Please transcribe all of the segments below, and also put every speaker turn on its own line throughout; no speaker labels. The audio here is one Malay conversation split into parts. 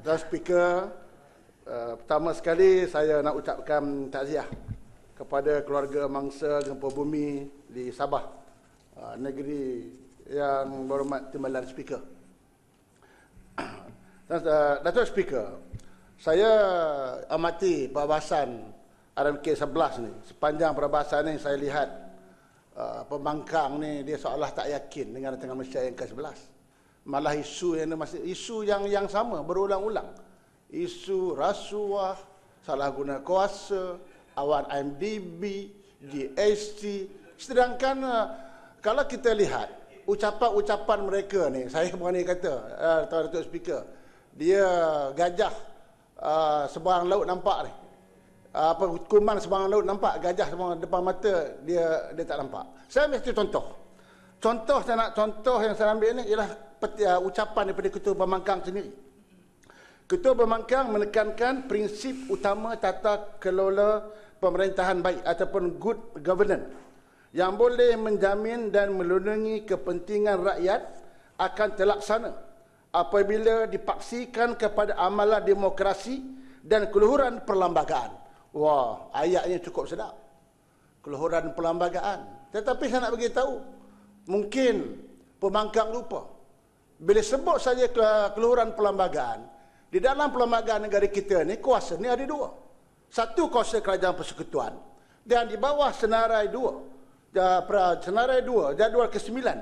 Tuan Speaker, uh, pertama sekali saya nak ucapkan takziah kepada keluarga mangsa gempa bumi di Sabah, uh, negeri yang berhormat Timbalan Speaker. Dan, uh, Datuk Speaker, saya amati perbahasan RMK 11 ni. Sepanjang perbahasan ni saya lihat uh, pembangkang ni dia seolah tak yakin dengan tengah Malaysia yang ke-11 malah isu yang masih isu yang yang sama berulang-ulang. Isu rasuah, salah guna kuasa, awan MDB, GST. Sedangkan uh, kalau kita lihat ucapan-ucapan mereka ni, saya berani kata, uh, Tuan Datuk Speaker, dia gajah uh, sebarang laut nampak ni. Uh, apa sebarang laut nampak, gajah sebarang depan mata dia dia tak nampak. Saya mesti contoh. Contoh saya nak contoh yang saya ambil ni ialah uh, ucapan daripada Ketua Pemangkang sendiri. Ketua Pemangkang menekankan prinsip utama tata kelola pemerintahan baik ataupun good governance yang boleh menjamin dan melindungi kepentingan rakyat akan terlaksana apabila dipaksikan kepada amalan demokrasi dan keluhuran perlembagaan. Wah, ayatnya cukup sedap. Keluhuran perlembagaan. Tetapi saya nak bagi tahu, mungkin pemangkang lupa. Bila sebut saja keluhuran perlembagaan, di dalam perlembagaan negara kita ini kuasa ni ada dua. Satu kuasa kerajaan persekutuan dan di bawah senarai dua. Senarai dua, jadual ke sembilan.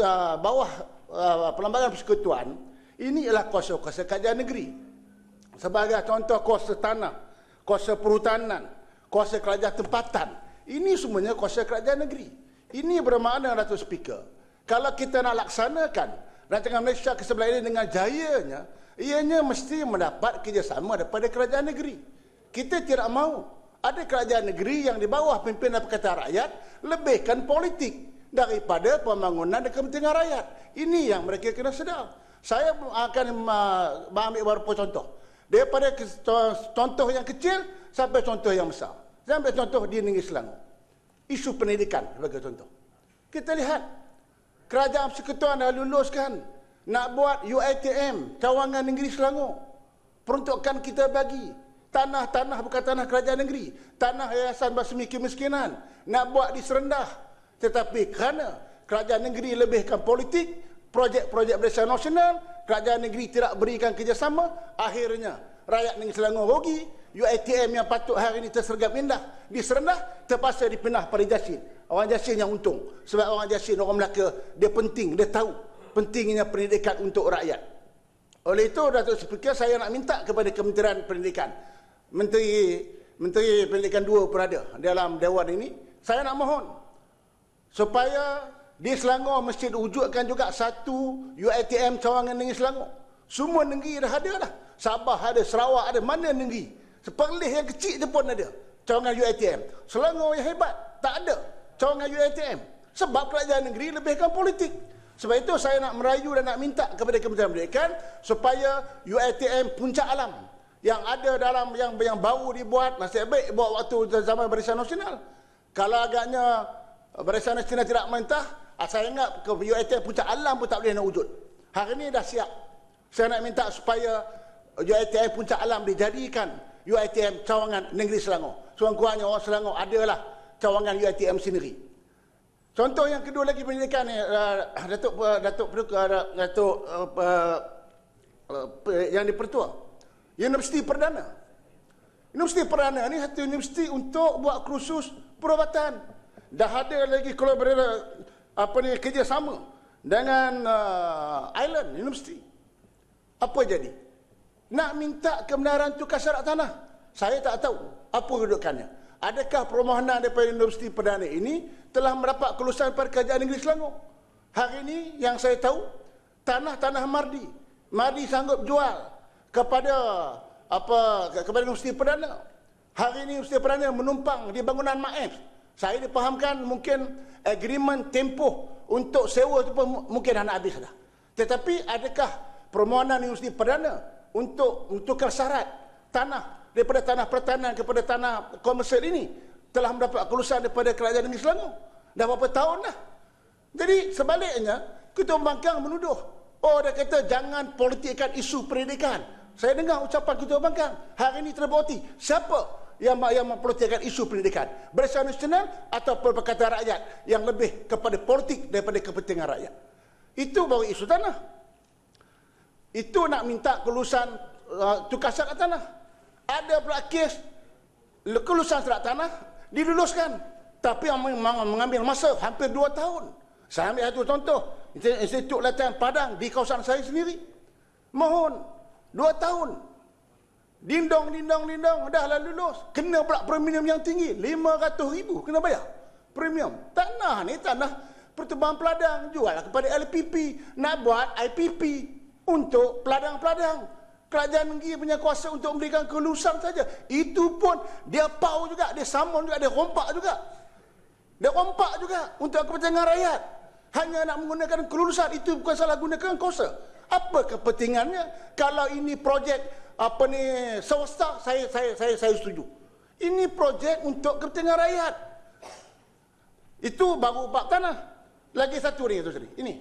Ah, bawah ah, perlembagaan persekutuan, ini adalah kuasa-kuasa kerajaan negeri. Sebagai contoh kuasa tanah, kuasa perhutanan, kuasa kerajaan tempatan. Ini semuanya kuasa kerajaan negeri. Ini bermakna, Datuk Speaker, kalau kita nak laksanakan Rancangan Malaysia ke sebelah ini dengan jayanya, ianya mesti mendapat kerjasama daripada kerajaan negeri. Kita tidak mahu ada kerajaan negeri yang di bawah pimpinan Pakatan Rakyat lebihkan politik daripada pembangunan dan kepentingan rakyat. Ini yang mereka kena sedar. Saya akan mengambil ah, beberapa contoh. Daripada contoh yang kecil sampai contoh yang besar. Saya ambil contoh di Negeri Selangor. Isu pendidikan sebagai contoh. Kita lihat Kerajaan Persekutuan dah luluskan nak buat UITM, kawangan Negeri Selangor. peruntukkan kita bagi tanah-tanah bukan tanah kerajaan negeri, tanah yayasan basmi kemiskinan nak buat di serendah. Tetapi kerana kerajaan negeri lebihkan politik, projek-projek berdasarkan nasional, kerajaan negeri tidak berikan kerjasama, akhirnya rakyat negeri Selangor rugi, UITM yang patut hari ini tersergap pindah, diserendah, terpaksa dipindah pada Jasin. Orang Jasin yang untung. Sebab orang Jasin, orang Melaka, dia penting, dia tahu pentingnya pendidikan untuk rakyat. Oleh itu, Datuk Speaker, saya nak minta kepada Kementerian Pendidikan. Menteri Menteri Pendidikan 2 pun ada dalam Dewan ini. Saya nak mohon supaya di Selangor mesti diwujudkan juga satu UITM cawangan negeri Selangor. Semua negeri dah ada dah. Sabah ada, Sarawak ada, mana negeri? Sepenglih yang kecil tu pun ada. cawangan UATM. Selangor yang hebat, tak ada. cawangan UATM. Sebab kerajaan negeri lebihkan politik. Sebab itu saya nak merayu dan nak minta kepada Kementerian Pendidikan supaya UATM puncak alam yang ada dalam yang yang baru dibuat nasib baik buat waktu zaman Barisan Nasional. Kalau agaknya Barisan Nasional tidak mentah, ah, saya ingat ke UATM puncak alam pun tak boleh nak wujud. Hari ini dah siap. Saya nak minta supaya UITM Puncak Alam dijadikan UITM cawangan negeri Selangor. sekurang orang Selangor adalah cawangan UITM sendiri. Contoh yang kedua lagi pendidikan ni, eh, Datuk eh, Datuk Perduka, Datuk uh, uh, uh, yang dipertua. Universiti Perdana. Universiti Perdana ni satu universiti untuk buat kursus perubatan. Dah ada lagi kolaborasi apa ni kerjasama dengan uh, eh, Island University. Apa jadi? nak minta kebenaran tukar syarat tanah. Saya tak tahu apa kedudukannya. Adakah permohonan daripada Universiti Perdana ini telah mendapat kelulusan pada Kerajaan Negeri Selangor? Hari ini yang saya tahu, tanah-tanah Mardi. Mardi sanggup jual kepada apa kepada Universiti Perdana. Hari ini Universiti Perdana menumpang di bangunan MAEF. Saya dipahamkan mungkin agreement tempoh untuk sewa itu pun mungkin dah nak habis dah. Tetapi adakah permohonan Universiti Perdana untuk tukar syarat tanah daripada tanah pertanian kepada tanah komersial ini telah mendapat kelulusan daripada kerajaan negeri Selangor. Dah berapa tahun dah. Jadi sebaliknya, kita Bangkang menuduh. Oh, dia kata jangan politikkan isu pendidikan. Saya dengar ucapan kita Bangkang. Hari ini terbukti. Siapa yang yang mempolitikkan isu pendidikan? Berasal nasional atau perkataan rakyat yang lebih kepada politik daripada kepentingan rakyat? Itu baru isu tanah. Itu nak minta kelulusan uh, tukar syarat tanah. Ada pula kes kelulusan syarat tanah diluluskan. Tapi yang mengambil masa hampir dua tahun. Saya ambil satu contoh. Institut Latihan Padang di kawasan saya sendiri. Mohon. Dua tahun. Dindong, dindong, dindong. Dah lah lulus. Kena pula premium yang tinggi. RM500,000. Kena bayar. Premium. Tanah ni tanah pertubuhan peladang. Jual kepada LPP. Nak buat IPP untuk peladang-peladang. Kerajaan negeri punya kuasa untuk memberikan kelulusan saja. Itu pun dia pau juga, dia samun juga, dia rompak juga. Dia rompak juga untuk kepentingan rakyat. Hanya nak menggunakan kelulusan itu bukan salah gunakan kuasa. Apa kepentingannya kalau ini projek apa ni swasta saya saya saya saya setuju. Ini projek untuk kepentingan rakyat. Itu baru bab tanah. Lagi satu ni tu sini. Ini.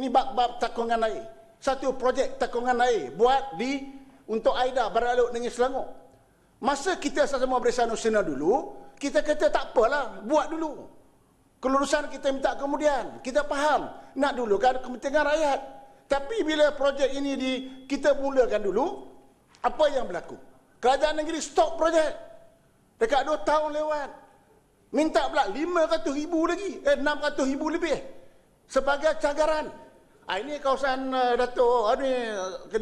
Ini bab-bab cakungan air satu projek tekungan air buat di untuk AIDA beralut Negeri Selangor. Masa kita sama-sama berisan usina dulu, kita kata tak apalah, buat dulu. Kelulusan kita minta kemudian. Kita faham, nak dulu kan kepentingan rakyat. Tapi bila projek ini di kita mulakan dulu, apa yang berlaku? Kerajaan negeri stop projek. Dekat dua tahun lewat. Minta pula RM500,000 lagi. Eh, RM600,000 lebih. Sebagai cagaran. Ah, ini kawasan uh, Datuk ah, ni,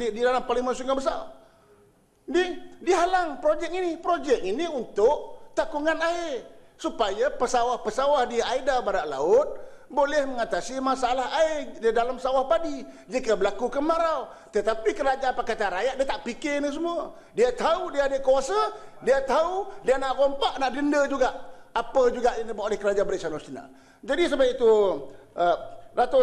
di, di dalam Parlimen Sungai Besar. Ni dihalang projek ini. Projek ini untuk takungan air. Supaya pesawah-pesawah di Aida Barat Laut boleh mengatasi masalah air di dalam sawah padi jika berlaku kemarau. Tetapi kerajaan Pakatan Rakyat dia tak fikir ni semua. Dia tahu dia ada kuasa, dia tahu dia nak rompak, nak denda juga. Apa juga yang dibuat oleh kerajaan Malaysia Nusantara. Jadi sebab itu, uh, Datuk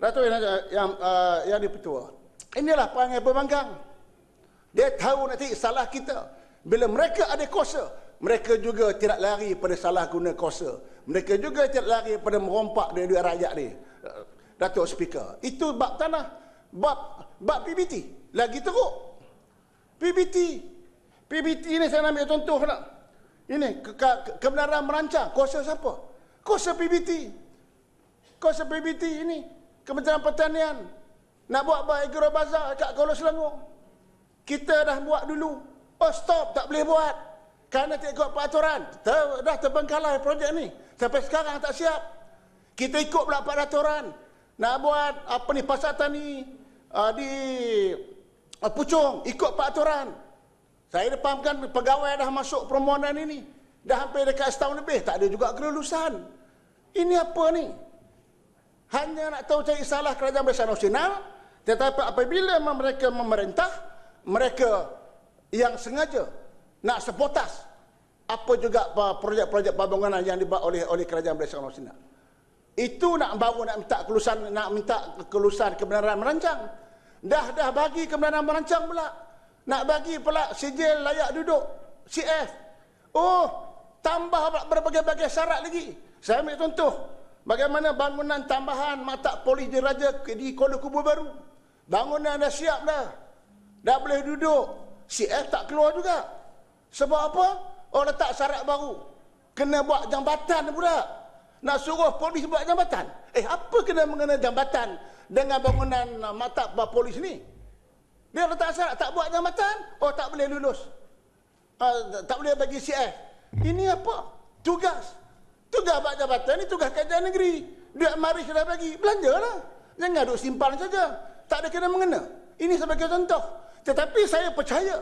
Ratu yang yang, ah, yang dipetua. Inilah perangai pemanggang. Dia tahu nanti salah kita. Bila mereka ada kuasa, mereka juga tidak lari pada salah guna kuasa. Mereka juga tidak lari pada merompak dengan duit rakyat ni. Datuk Speaker. Itu bab tanah. Bab bab PBT. Lagi teruk. PBT. PBT ni saya ambil contoh nak. Ini ke, ke, kebenaran merancang. Kuasa siapa? Kuasa PBT. Kuasa PBT ini. Kementerian Pertanian nak buat apa? Agro Bazar dekat Kuala Selangor. Kita dah buat dulu. Oh stop, tak boleh buat. Kerana tak ikut peraturan. Ter, dah terbengkalai projek ni. Sampai sekarang tak siap. Kita ikut pula peraturan. Nak buat apa ni pasar tani uh, di uh, ah, Pucung. Ikut peraturan. Saya depankan pegawai dah masuk permohonan ini. Dah hampir dekat setahun lebih. Tak ada juga kelulusan. Ini apa ni? hanya nak tahu cari salah kerajaan Malaysia Nasional tetapi apabila mereka memerintah mereka yang sengaja nak sepotas apa juga projek-projek pembangunan yang dibuat oleh oleh kerajaan Malaysia Nasional itu nak baru nak minta kelulusan nak minta kelulusan kebenaran merancang dah dah bagi kebenaran merancang pula nak bagi pula sijil layak duduk CF oh tambah pula berbagai-bagai syarat lagi saya ambil contoh bagaimana bangunan tambahan Matak Polis Diraja di Kuala Kubu Baru. Bangunan dah siap dah. Dah boleh duduk. si F tak keluar juga. Sebab apa? Oh letak syarat baru. Kena buat jambatan pula. Nak suruh polis buat jambatan. Eh apa kena mengenai jambatan dengan bangunan uh, Matak Polis ni? Dia letak syarat tak buat jambatan, oh tak boleh lulus. Uh, tak boleh bagi si F. Ini apa? Tugas. Tugas bak jabatan ni tugas kerajaan negeri. Duit mari sudah bagi, belanjalah. Jangan duk simpan saja. Tak ada kena mengena. Ini sebagai contoh. Tetapi saya percaya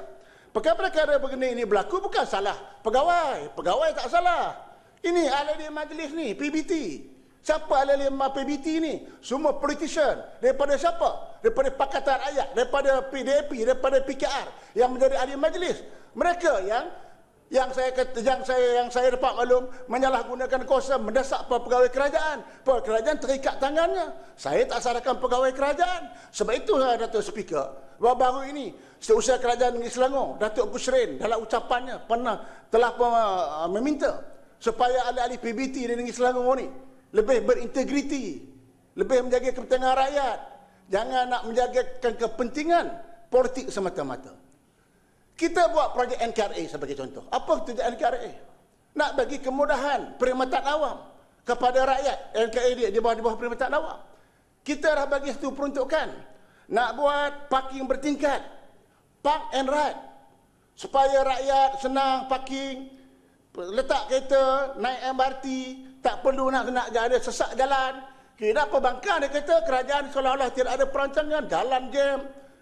perkara-perkara begini ini berlaku bukan salah pegawai. Pegawai tak salah. Ini ahli majlis ni, PBT. Siapa ahli PBT ni? Semua politician. Daripada siapa? Daripada Pakatan Rakyat, daripada PDAP, daripada PKR yang menjadi ahli majlis. Mereka yang yang saya kata, yang saya yang saya dapat maklum menyalahgunakan kuasa mendesak pegawai kerajaan pegawai kerajaan terikat tangannya saya tak salahkan pegawai kerajaan sebab itu Datuk Speaker baru, baru ini seusia kerajaan negeri Selangor Datuk Gusrin dalam ucapannya pernah telah uh, meminta supaya ahli-ahli PBT di negeri Selangor ni lebih berintegriti lebih menjaga kepentingan rakyat jangan nak menjaga kepentingan politik semata-mata kita buat projek NKRA sebagai contoh. Apa tujuan NKRA? Nak bagi kemudahan perkhidmatan awam kepada rakyat NKRA dia di bawah di bawah perkhidmatan awam. Kita dah bagi satu peruntukan nak buat parking bertingkat. Park and ride. Supaya rakyat senang parking, letak kereta, naik MRT, tak perlu nak kena ada sesak jalan. Kenapa bangkang dia kata kerajaan seolah-olah tidak ada perancangan, jalan jam.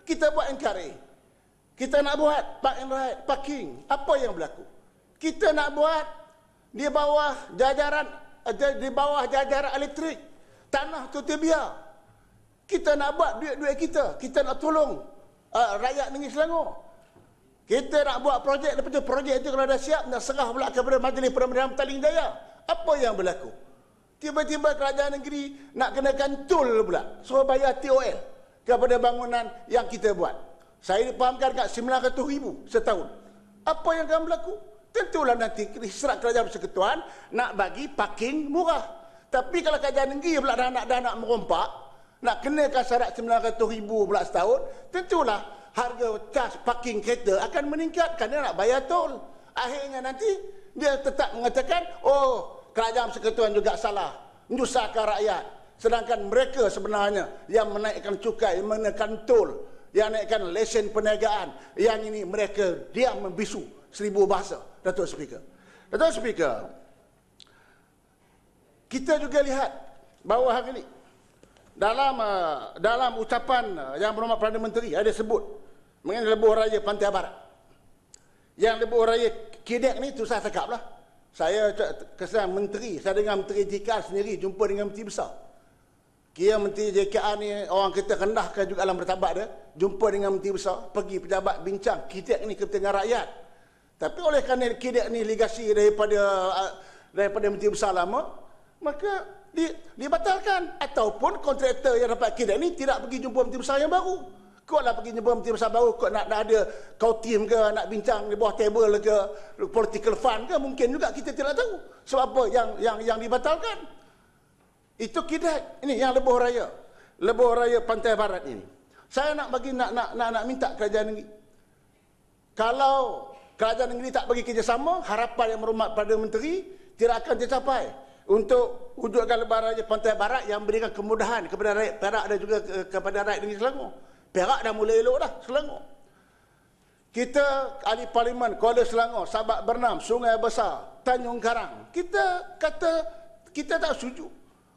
Kita buat NKRA. Kita nak buat park and ride, parking. Apa yang berlaku? Kita nak buat di bawah jajaran eh, di bawah jajaran elektrik. Tanah tu dia Kita nak buat duit-duit kita. Kita nak tolong uh, rakyat negeri Selangor. Kita nak buat projek lepas tu projek itu kalau dah siap nak serah pula kepada Majlis Perdana Taling Jaya. Apa yang berlaku? Tiba-tiba kerajaan negeri nak kenakan tol pula. Suruh bayar TOL kepada bangunan yang kita buat. Saya dipahamkan dekat RM900,000 setahun. Apa yang akan berlaku? Tentulah nanti Serat Kerajaan Persekutuan nak bagi parking murah. Tapi kalau kerajaan negeri pula dah nak, dah nak merompak, nak kenakan syarat RM900,000 pula setahun, tentulah harga cas parking kereta akan meningkat kerana nak bayar tol. Akhirnya nanti dia tetap mengatakan, oh kerajaan persekutuan juga salah. Menyusahkan rakyat. Sedangkan mereka sebenarnya yang menaikkan cukai, menaikkan tol yang naikkan lesen perniagaan yang ini mereka dia membisu seribu bahasa Datuk Speaker Datuk Speaker kita juga lihat bahawa hari ini dalam eh, dalam ucapan eh, yang berhormat Perdana Menteri ada sebut mengenai lebuh raya Pantai Barat yang lebuh raya Kedek ni tu saya cakap lah saya kesan menteri saya dengan menteri Jika sendiri jumpa dengan menteri besar Kira Menteri JKA ni orang kita rendahkan juga dalam bertabak dia. Jumpa dengan Menteri Besar. Pergi pejabat bincang. Kita ni kepentingan rakyat. Tapi oleh kerana kita ni ligasi daripada ah, daripada Menteri Besar lama. Maka di, dibatalkan. Ataupun kontraktor yang dapat kita ni tidak pergi jumpa Menteri Besar yang baru. Kau lah pergi jumpa Menteri Besar baru. Kau nak, nak ada kau tim ke nak bincang di bawah table ke. Political fund ke. Mungkin juga kita tidak tahu. Sebab apa yang yang yang dibatalkan. Itu kidat. Ini yang lebuh raya. Lebuh raya pantai barat ini. Saya nak bagi nak nak nak, nak minta kerajaan negeri. Kalau kerajaan negeri tak bagi kerjasama, harapan yang merumat pada menteri tidak akan tercapai untuk wujudkan lebuh raya pantai barat yang memberikan kemudahan kepada rakyat Perak dan juga kepada rakyat negeri Selangor. Perak dah mula elok dah Selangor. Kita ahli parlimen Kuala Selangor, Sabak Bernam, Sungai Besar, Tanjung Karang. Kita kata kita tak setuju.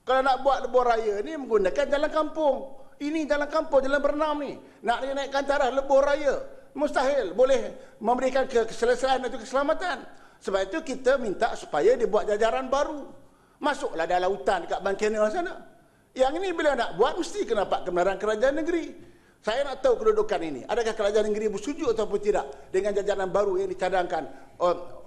Kalau nak buat lebuh raya ni menggunakan jalan kampung. Ini jalan kampung, jalan bernam ni. Nak dia naikkan tarah lebuh raya. Mustahil boleh memberikan keselesaan atau keselamatan. Sebab itu kita minta supaya dia buat jajaran baru. Masuklah dalam hutan dekat bankenal sana. Yang ini bila nak buat mesti kena dapat kebenaran kerajaan negeri. Saya nak tahu kedudukan ini. Adakah kerajaan negeri bersetuju ataupun tidak dengan jajaran baru yang dicadangkan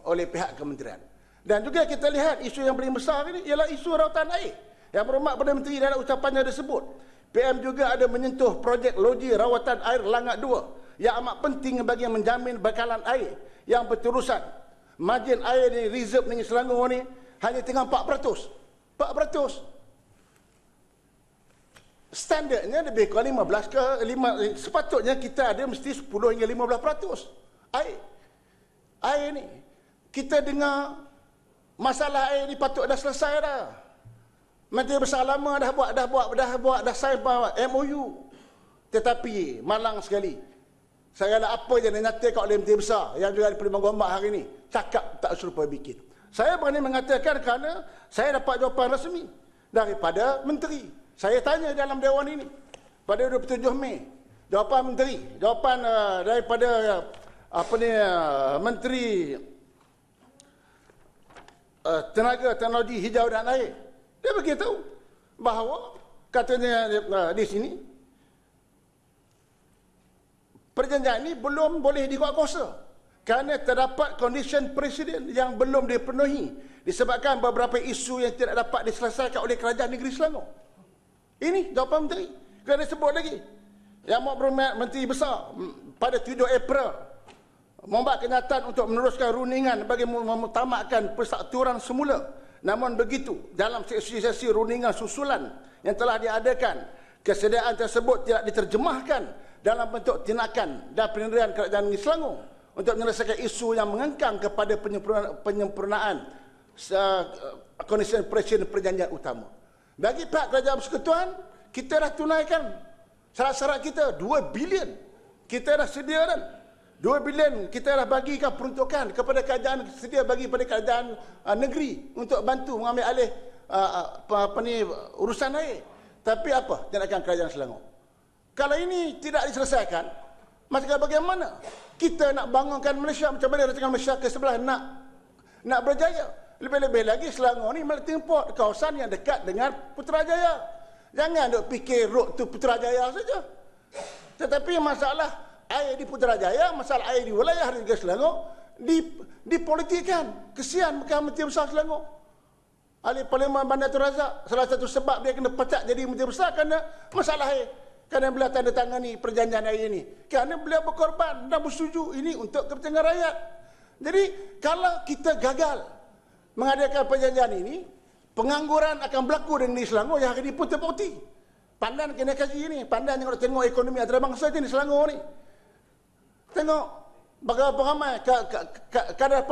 oleh pihak kementerian. Dan juga kita lihat isu yang paling besar ini ialah isu rautan air. Yang berhormat Perdana Menteri dalam ucapannya ada sebut PM juga ada menyentuh projek loji rawatan air Langat 2 yang amat penting bagi menjamin bekalan air yang berterusan. Majin air ni reserve ni Selangor ni hanya tinggal 4%. 4%. Standarnya lebih kurang 15 ke 5 sepatutnya kita ada mesti 10 hingga 15%. Air air ni kita dengar masalah air ni patut dah selesai dah. Menteri Besar lama dah buat dah buat dah buat dah sign bawa MOU. Tetapi malang sekali. Saya nak apa je yang nyata kat oleh Menteri Besar yang juga diperlukan gombak hari ini. Cakap tak serupa bikin. Saya berani mengatakan kerana saya dapat jawapan resmi daripada Menteri. Saya tanya dalam Dewan ini pada 27 Mei. Jawapan Menteri, jawapan uh, daripada uh, apa ni uh, Menteri uh, Tenaga Teknologi Hijau dan Air. Dia beritahu bahawa katanya uh, di sini perjanjian ini belum boleh dikuat kuasa kerana terdapat condition presiden yang belum dipenuhi disebabkan beberapa isu yang tidak dapat diselesaikan oleh kerajaan negeri Selangor. Ini jawapan menteri. Kena sebut lagi. Yang mahu berhormat menteri besar mm, pada 7 April membuat kenyataan untuk meneruskan runingan bagi memutamakan persatuan semula Namun begitu, dalam sesi-sesi rundingan susulan yang telah diadakan, kesediaan tersebut tidak diterjemahkan dalam bentuk tindakan dan penerian kerajaan Negeri Selangor untuk menyelesaikan isu yang mengengkang kepada penyempurnaan, penyempurnaan uh, kondisi presiden perjanjian utama. Bagi pihak kerajaan persekutuan, kita dah tunaikan syarat-syarat kita 2 bilion. Kita dah sediakan. Dua bilion kita dah bagikan peruntukan kepada kerajaan sedia bagi kepada kerajaan uh, ah, negeri untuk bantu mengambil alih uh, apa, ni urusan air. Tapi apa tindakan kerajaan Selangor? Kalau ini tidak diselesaikan, maka bagaimana kita nak bangunkan Malaysia macam mana rancangan Malaysia ke sebelah nak nak berjaya? Lebih-lebih lagi Selangor ni melting pot kawasan yang dekat dengan Putrajaya. Jangan duk fikir road tu Putrajaya saja. Tetapi masalah air di Putrajaya, masalah air di wilayah di Selangor di di politikan, Kesian Mekah Menteri Besar Selangor. Ahli Parlimen Bandar Tun Razak salah satu sebab dia kena pecat jadi Menteri Besar kerana masalah air. Kerana beliau tanda tangani perjanjian air ini. Kerana beliau berkorban dan bersetuju ini untuk kepentingan rakyat. Jadi kalau kita gagal mengadakan perjanjian ini, pengangguran akan berlaku di negeri Selangor yang akan ini pun terbukti. kena kaji ini, yang tengok-tengok ekonomi antarabangsa di Selangor ni. Tengok berapa ramai kadar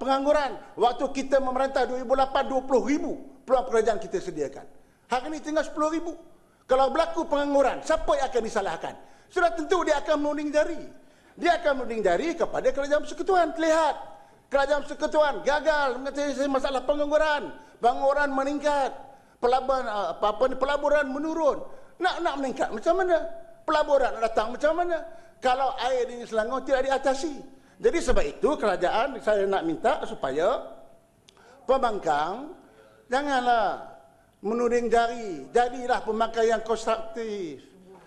pengangguran waktu kita memerintah 2008 20 ribu peluang pekerjaan kita sediakan. Hari ini tinggal 10 ribu. Kalau berlaku pengangguran, siapa yang akan disalahkan? Sudah tentu dia akan menuding jari. Dia akan menuding jari kepada kerajaan persekutuan. Lihat, kerajaan persekutuan gagal mengatasi masalah pengangguran. Pengangguran meningkat. Pelaburan, eh, apa, apa, pelaburan menurun. Nak nak meningkat macam mana? Pelaburan datang macam mana? kalau air di Selangor tidak diatasi. Jadi sebab itu kerajaan saya nak minta supaya pembangkang janganlah menuding jari. Jadilah pembangkang yang konstruktif.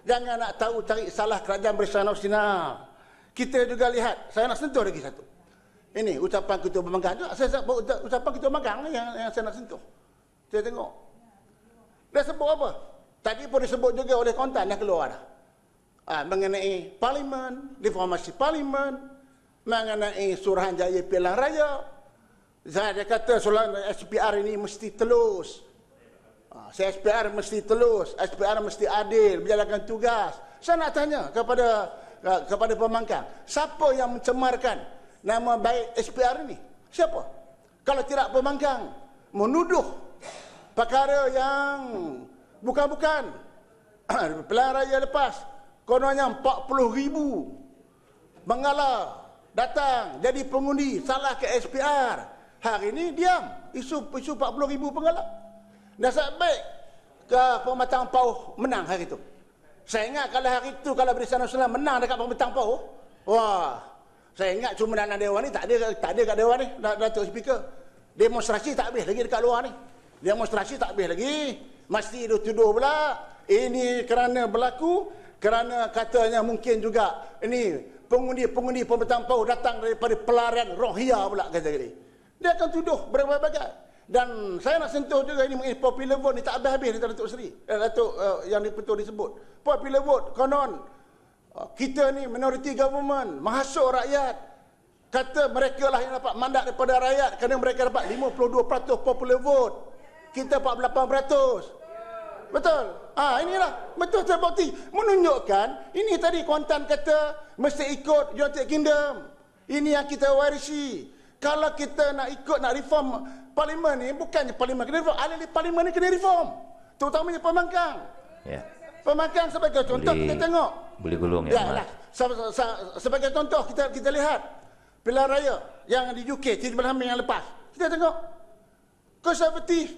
Jangan nak tahu cari salah kerajaan bersanau sinar. Kita juga lihat, saya nak sentuh lagi satu. Ini ucapan kita pembangkang juga. Saya sebut ucapan kita pembangkang yang, yang saya nak sentuh. Saya tengok. Dia sebut apa? Tadi pun disebut juga oleh kontan yang keluar dah uh, mengenai parlimen, reformasi parlimen, mengenai Suruhanjaya Pilihan Raya. Saya kata soalan SPR ini mesti telus. Uh, ah, SPR mesti telus, SPR mesti adil, menjalankan tugas. Saya nak tanya kepada uh, kepada pemangkang, siapa yang mencemarkan nama baik SPR ini? Siapa? Kalau tidak pemangkang, menuduh perkara yang bukan-bukan pelan raya lepas Kononnya 40 ribu mengalah datang jadi pengundi salah ke SPR. Hari ini diam. Isu isu 40 ribu pengalah. Dah sangat baik ke Pematang Pau menang hari itu. Saya ingat kalau hari itu kalau Beri Sanusulam menang dekat Pematang Pau. Wah. Saya ingat cuma anak Dewan ni tak ada tak ada kat Dewan ni. Datuk Speaker. Demonstrasi tak habis lagi dekat luar ni. Demonstrasi tak habis lagi. Mesti dia tuduh pula. Ini kerana berlaku kerana katanya mungkin juga ini pengundi-pengundi pembentang pau datang daripada pelarian rohia pula kata ini. Dia akan tuduh berbagai-bagai. Dan saya nak sentuh juga ini mengenai popular vote ni tak habis-habis ni Datuk Seri. Eh, Datuk uh, yang dipetul disebut. Popular vote konon eh, kita ni minority government, mahasuk rakyat. Kata mereka lah yang dapat mandat daripada rakyat kerana mereka dapat 52% popular vote. Kita 48%. Betul. Ah ha, inilah betul terbukti menunjukkan ini tadi Kuantan kata mesti ikut United Kingdom. Ini yang kita warisi. Kalau kita nak ikut nak reform parlimen ni bukannya parlimen kena reform, ahli parlimen ni kena reform. Terutamanya pemangkang. Ya. Yeah. Pemangkang sebagai contoh boleh, kita tengok. Boleh gulung ya. Ya, se- se- se- sebagai contoh kita kita lihat pilihan raya yang di UK 17 Mei yang lepas. Kita tengok. Konservatif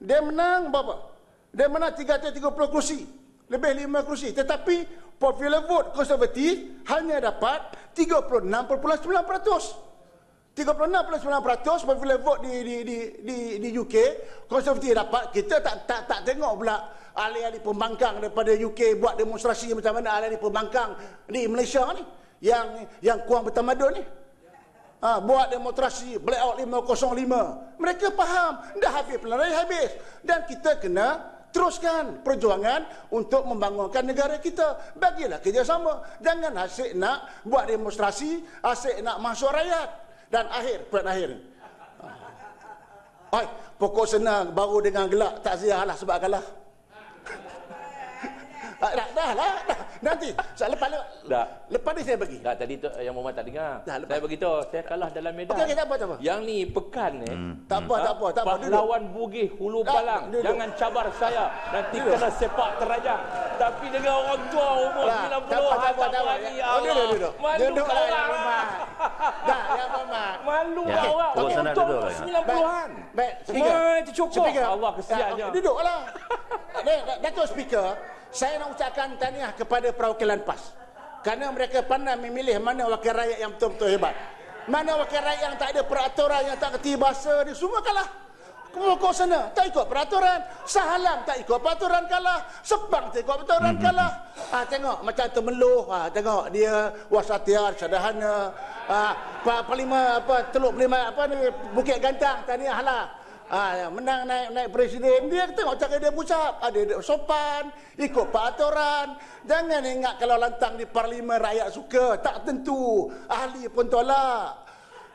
dia menang berapa? Dia menang 330 kerusi. Lebih 5 kerusi. Tetapi popular vote konservatif hanya dapat 36.9%. 36.9% popular vote di di di di, di UK konservatif dapat kita tak tak tak tengok pula ahli-ahli pembangkang daripada UK buat demonstrasi macam mana ahli-ahli pembangkang di Malaysia ni yang yang kurang bertamadun ni. Ha, buat demonstrasi blackout 505. Mereka faham dah habis pelarai habis dan kita kena teruskan perjuangan untuk membangunkan negara kita. Bagilah kerjasama. Jangan asyik nak buat demonstrasi, asyik nak masuk rakyat. Dan akhir, peran akhir. Oh. Oh, pokok senang baru dengan gelak tak ziarah lah sebab kalah dah, dah, dah, dah, nanti. Soal lepas le, dah. lepas ni saya bagi. Dah tadi tu eh, yang Muhammad tak dengar. Dah, lepas. saya bagi tu saya kalah dalam medan. Okey, okay, tak apa, tak apa. Yang ni pekan ni. Eh. Hmm. Tak apa, tak apa, tak apa. Pahlawan Bugis Hulu tak, ah, Palang. Duduk. Jangan cabar saya. Nanti duduk. kena sepak terajang. Tapi dengan orang tua umur tak, lah, 90 tak apa, tak apa, tak apa. Oh, duduk, duduk. Malu duduk, duduk. Duduk lah, ya, Dah, ya, Malu ya, lah, okay. orang. Okey, untuk 90-an. Ya. Baik, baik. Speaker. Cukup. Allah kesiannya. Duduklah. Datuk Speaker saya nak ucapkan tahniah kepada perwakilan PAS. Kerana mereka pandai memilih mana wakil rakyat yang betul-betul hebat. Mana wakil rakyat yang tak ada peraturan, yang tak ketiba bahasa, ni semua kalah. Kemukul sana, tak ikut peraturan. Sahalam tak ikut peraturan kalah. Sebang tak ikut peraturan kalah. Ha, tengok macam tu meluh. Ha, ah, tengok dia wasatia, sadahana. Ha, ah, Pak Palima, apa, Teluk Palima, apa ni, Bukit Gantang, tahniah lah. Ha, menang naik naik presiden dia tengok cara dia bucap ada dia sopan ikut peraturan jangan ingat kalau lantang di parlimen rakyat suka tak tentu ahli pun tolak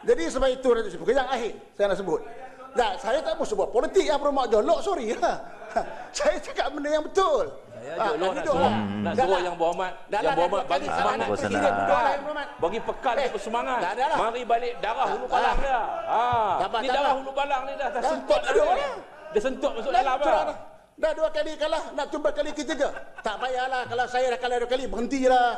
jadi sebab itu nanti sebut yang akhir saya nak sebut nah, saya tak mau sebut politik yang bermakna jolok sorry ha. Ha. saya cakap benda yang betul Ya, ha, ah, doa. Nak hmm. doa lah. yang berhormat. Yang lah, berhormat lah. bagi semangat. Bagi pekal itu eh, semangat. Mari balik darah hulu ah. balang dia. Ha. Ni darah hulu balang ni dah tersentuk dah. Dia sentuk masuk dalam apa? Dah dua kali kalah, nak cuba kali ketiga. Tak payahlah kalau saya dah kalah dua kali, berhenti berhentilah.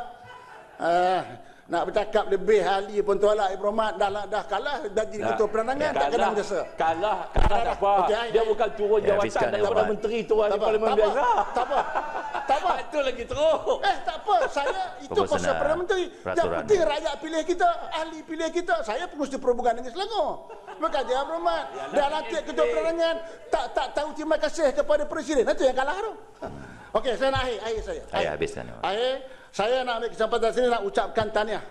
Ah, nak bercakap lebih ahli pun tolak Ibrahim Rahmat dah, dah, dah kalah dah jadi ketua perandangan ya, tak kena menyesal kalah kalah tak lah. apa okay, dia ay, bukan turun ya, jawatan daripada ya, menteri turun di parlimen biasa tak apa tak apa itu lagi teruk eh tak apa saya itu kuasa perdana menteri yang penting ya. rakyat pilih kita ahli pilih kita saya pengurus di perhubungan dengan Selangor maka dia Ibn Rahmat ya, dah latih ketua perandangan tak tak tahu terima kasih kepada presiden itu yang kalah tu Okey, saya nak akhir, akhir saya. Ayah, habiskan. Akhir. Saya nak ambil kesempatan sini nak ucapkan tahniah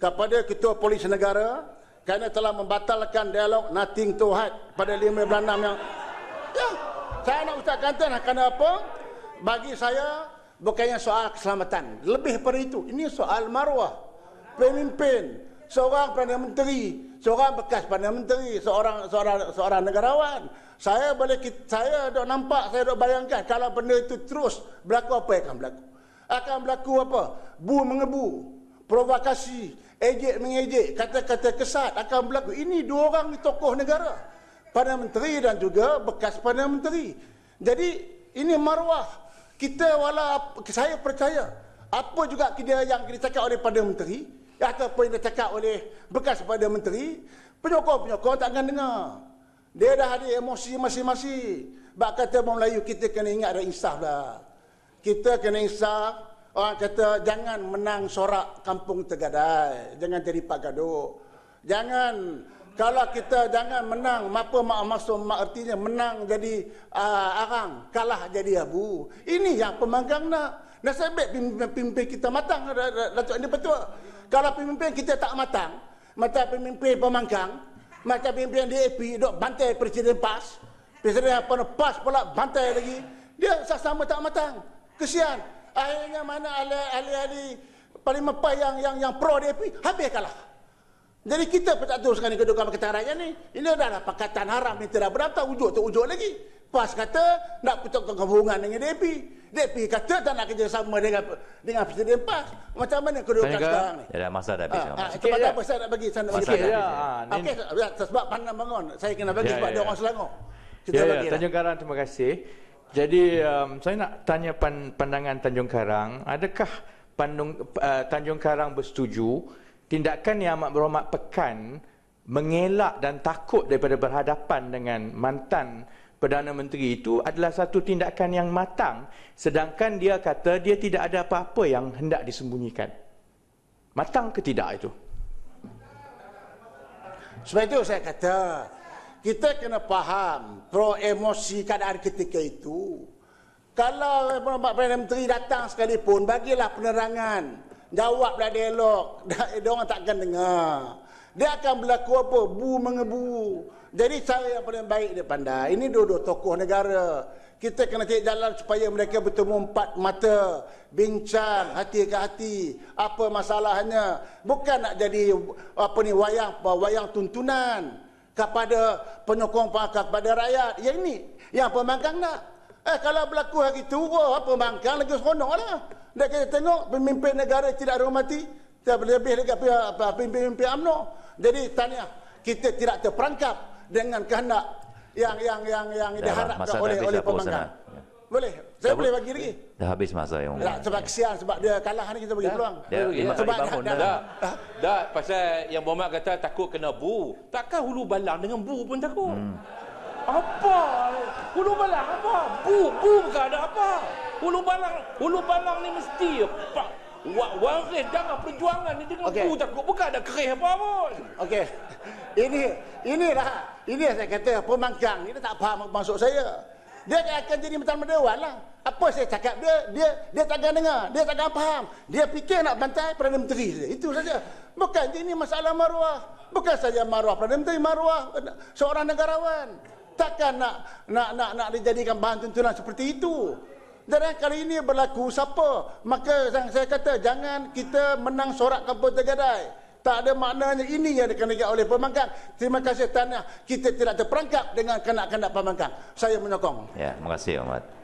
kepada Ketua Polis Negara kerana telah membatalkan dialog Nothing to Hide pada 5 bulan 6 yang ya, saya nak ucapkan tahniah kerana apa? Bagi saya bukannya soal keselamatan. Lebih daripada itu, ini soal maruah pemimpin, seorang Perdana Menteri, seorang bekas Perdana Menteri, seorang seorang seorang negarawan. Saya boleh saya dok nampak, saya dok bayangkan kalau benda itu terus berlaku apa yang akan berlaku akan berlaku apa? Bu mengebu, provokasi, ejek mengejek, kata-kata kesat akan berlaku. Ini dua orang tokoh negara. Perdana Menteri dan juga bekas Perdana Menteri. Jadi ini maruah. Kita wala saya percaya apa juga kerja yang dicakap oleh Perdana Menteri ataupun yang dicakap oleh bekas Perdana Menteri, penyokong-penyokong tak akan dengar. Dia dah ada emosi masing-masing. Bak kata orang Melayu kita kena ingat ada insaf lah kita kena insaf. Orang kata jangan menang sorak kampung Tegadai. Jangan jadi Pak Gaduh. Jangan kalau kita jangan menang, apa mak maksud mak artinya menang jadi uh, arang, kalah jadi abu. Ini yang pemanggang nak. Nasibat pimpin kita matang, Datuk Andi Petua. Kalau pemimpin kita tak matang, macam pemimpin pemanggang, macam pemimpin DAP, dok bantai Presiden PAS, Presiden apa PAS pula bantai lagi, dia sama tak matang. Kesian. Akhirnya mana ahli-ahli paling mepah yang yang yang pro DAP habis kalah. Jadi kita pun tak tahu sekarang ni kedudukan Pakatan Rakyat ni. Ini adalah Pakatan Haram ni tidak berapa. Ujuk tu ujuk lagi. PAS kata nak putuskan hubungan dengan DAP. DAP kata tak nak kerjasama dengan dengan Presiden PAS. Macam mana kedudukan Tengah. sekarang ni? Ya, masa dah habis. Ha, ha, sebab apa saya nak bagi? Saya nak bagi. Ah, Okey, okay, sebab pandang bangun. Saya kena bagi ya, sebab ya. dia ya. orang Selangor. Kita ya, ya. Lah. Tanjung Karang, terima kasih. Jadi um, saya nak tanya pan, pandangan Tanjung Karang, adakah Bandung, uh, Tanjung Karang bersetuju tindakan yang amat berhormat pekan mengelak dan takut daripada berhadapan dengan mantan Perdana Menteri itu adalah satu tindakan yang matang sedangkan dia kata dia tidak ada apa-apa yang hendak disembunyikan. Matang ke tidak itu? Sebab itu saya kata kita kena faham pro emosi keadaan ketika itu. Kalau Perdana Menteri datang sekalipun, bagilah penerangan. Jawab dah dialog. Dia orang takkan dengar. Dia akan berlaku apa? Bu mengebu. Jadi cara yang paling baik dia pandai. Ini dua-dua tokoh negara. Kita kena cek jalan supaya mereka bertemu empat mata. Bincang hati ke hati. Apa masalahnya. Bukan nak jadi apa ni wayang wayang tuntunan kepada penyokong pakar kepada rakyat. Yang ini yang pembangkang nak. Eh kalau berlaku hari itu, wah pembangkang lagi seronok lah. Dan kita tengok pemimpin negara tidak dihormati. Lebih-lebih dekat pemimpin-pemimpin UMNO. Jadi tanya, kita tidak terperangkap dengan kehendak yang yang yang yang diharapkan oleh oleh lah, pemangkang boleh. Saya boleh bagi lagi. Dah habis masa yang. Tak sebab kesian sebab dia kalah hari kita bagi peluang. Dah, sebab dah, dah, dah, dah, pasal yang Bomak kata takut kena bu. Takkan hulu balang dengan bu pun takut. Hmm. Apa? Hulu balang apa? Bu, bu bukan ada apa. Hulu balang, hulu balang ni mesti waris dalam perjuangan ni dengan okay. bu takut. Bukan ada kerih apa pun. Okey. Ini, inilah, ini saya kata pemangkang. Ini tak faham masuk saya dia akan jadi macam mendewa lah. Apa saya cakap dia, dia dia takkan dengar, dia takkan faham. Dia fikir nak bantai Perdana Menteri saja. Itu saja. Bukan ini masalah maruah. Bukan saja maruah Perdana Menteri, maruah eh, seorang negarawan. Takkan nak nak nak nak dijadikan bahan tuntunan seperti itu. Dan eh, kali ini berlaku siapa? Maka saya kata jangan kita menang sorak kampung tergadai. Tak ada maknanya ini yang dikenakan oleh pemangkang. Terima kasih tanya kita tidak terperangkap dengan kanak-kanak pemangkang. Saya menyokong. Ya, terima kasih Ahmad.